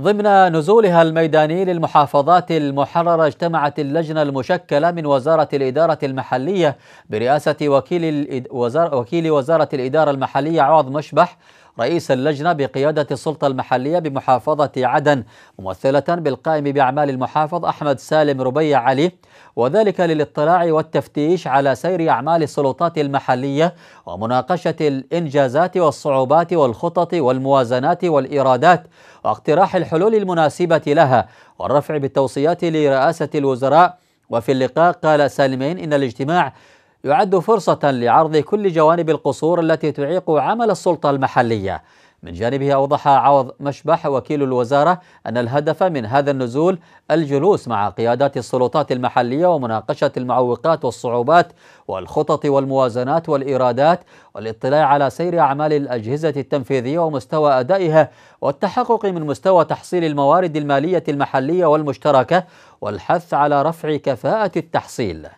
ضمن نزولها الميداني للمحافظات المحررة اجتمعت اللجنة المشكلة من وزارة الإدارة المحلية برئاسة وكيل, وزار وكيل وزارة الإدارة المحلية عوض مشبح رئيس اللجنة بقيادة السلطة المحلية بمحافظة عدن ممثلة بالقائم بأعمال المحافظ أحمد سالم ربيع علي وذلك للاطلاع والتفتيش على سير أعمال السلطات المحلية ومناقشة الإنجازات والصعوبات والخطط والموازنات والإيرادات واقتراح الحلول المناسبة لها والرفع بالتوصيات لرئاسة الوزراء وفي اللقاء قال سالمين إن الاجتماع يعد فرصة لعرض كل جوانب القصور التي تعيق عمل السلطة المحلية من جانبه أوضح عوض مشبح وكيل الوزارة أن الهدف من هذا النزول الجلوس مع قيادات السلطات المحلية ومناقشة المعوقات والصعوبات والخطط والموازنات والإيرادات والاطلاع على سير أعمال الأجهزة التنفيذية ومستوى أدائها والتحقق من مستوى تحصيل الموارد المالية المحلية والمشتركة والحث على رفع كفاءة التحصيل